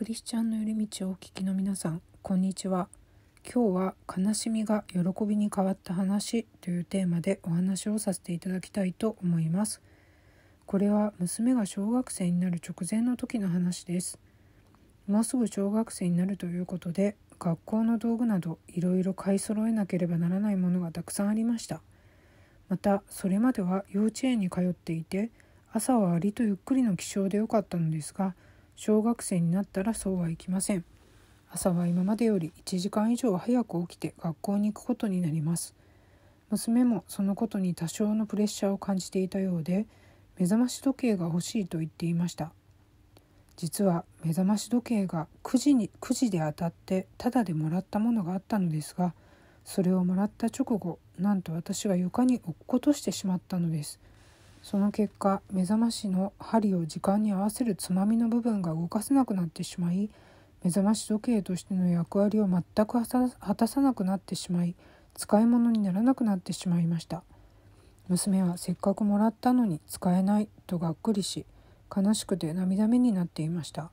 クリスチャンの寄り道をお聞きの皆さんこんにちは今日は悲しみが喜びに変わった話というテーマでお話をさせていただきたいと思いますこれは娘が小学生になる直前の時の話ですもうすぐ小学生になるということで学校の道具などいろいろ買い揃えなければならないものがたくさんありましたまたそれまでは幼稚園に通っていて朝はありとゆっくりの起床でよかったのですが小学生になったらそうはいきません朝は今までより1時間以上早く起きて学校に行くことになります娘もそのことに多少のプレッシャーを感じていたようで目覚まし時計が欲しいと言っていました実は目覚まし時計が9時に9時で当たってタダでもらったものがあったのですがそれをもらった直後なんと私は床に落っことしてしまったのですその結果目覚ましの針を時間に合わせるつまみの部分が動かせなくなってしまい目覚まし時計としての役割を全く果たさなくなってしまい使い物にならなくなってしまいました娘はせっかくもらったのに使えないとがっくりし悲しくて涙目になっていました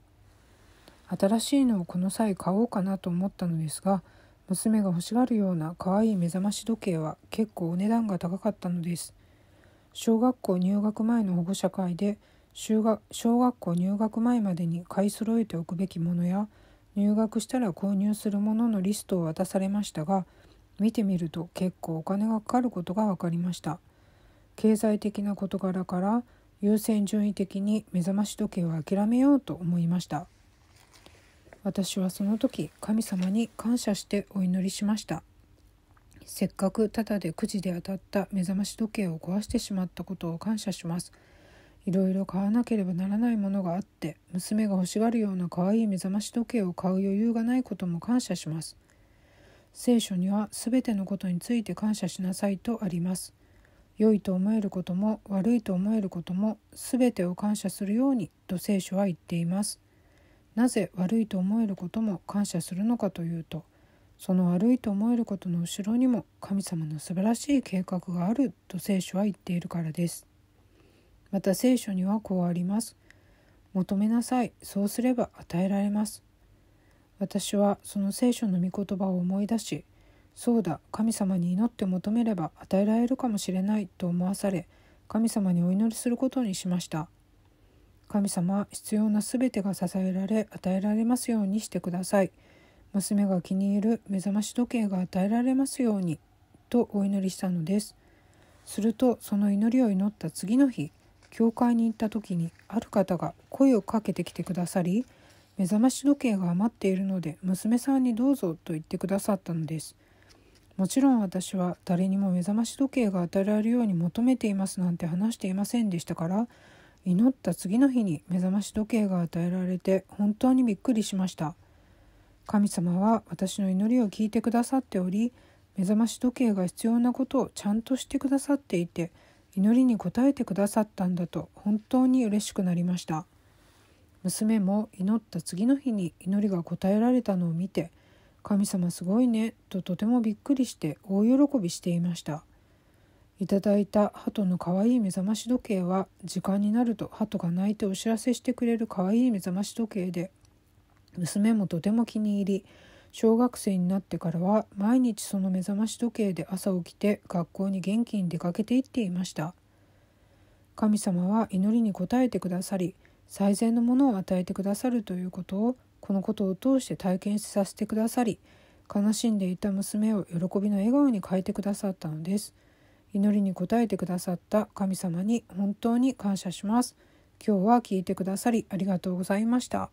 新しいのをこの際買おうかなと思ったのですが娘が欲しがるような可愛い目覚まし時計は結構お値段が高かったのです小学校入学前の保護者会で小学校入学前までに買い揃えておくべきものや入学したら購入するもののリストを渡されましたが見てみると結構お金がかかることが分かりました経済的な事柄から優先順位的に目覚まし時計を諦めようと思いました私はその時神様に感謝してお祈りしましたせっかくタダでくじで当たった目覚まし時計を壊してしまったことを感謝します。いろいろ買わなければならないものがあって娘が欲しがるような可愛い目覚まし時計を買う余裕がないことも感謝します聖書には全てのことについて感謝しなさいとあります良いと思えることも悪いと思えることも全てを感謝するようにと聖書は言っていますなぜ悪いと思えることも感謝するのかというと「その悪いと思えることの後ろにも神様の素晴らしい計画があると聖書は言っているからです。また聖書にはこうあります。求めなさい。そうすれば与えられます。私はその聖書の御言葉を思い出し、そうだ、神様に祈って求めれば与えられるかもしれないと思わされ、神様にお祈りすることにしました。神様は必要なすべてが支えられ与えられますようにしてください。娘が気に入る目覚まし時計が与えられますようにとお祈りしたのですするとその祈りを祈った次の日教会に行った時にある方が声をかけてきてくださり目覚まし時計が余っているので娘さんにどうぞと言ってくださったのですもちろん私は誰にも目覚まし時計が与えられるように求めていますなんて話していませんでしたから祈った次の日に目覚まし時計が与えられて本当にびっくりしました。神様は私の祈りを聞いてくださっており目覚まし時計が必要なことをちゃんとしてくださっていて祈りに応えてくださったんだと本当に嬉しくなりました娘も祈った次の日に祈りが応えられたのを見て「神様すごいね」ととてもびっくりして大喜びしていましたいただいた鳩のかわいい目覚まし時計は時間になると鳩が鳴いてお知らせしてくれるかわいい目覚まし時計で娘もとても気に入り小学生になってからは毎日その目覚まし時計で朝起きて学校に元気に出かけていっていました神様は祈りに応えてくださり最善のものを与えてくださるということをこのことを通して体験させてくださり悲しんでいた娘を喜びの笑顔に変えてくださったのです祈りに応えてくださった神様に本当に感謝します今日は聞いてくださりありがとうございました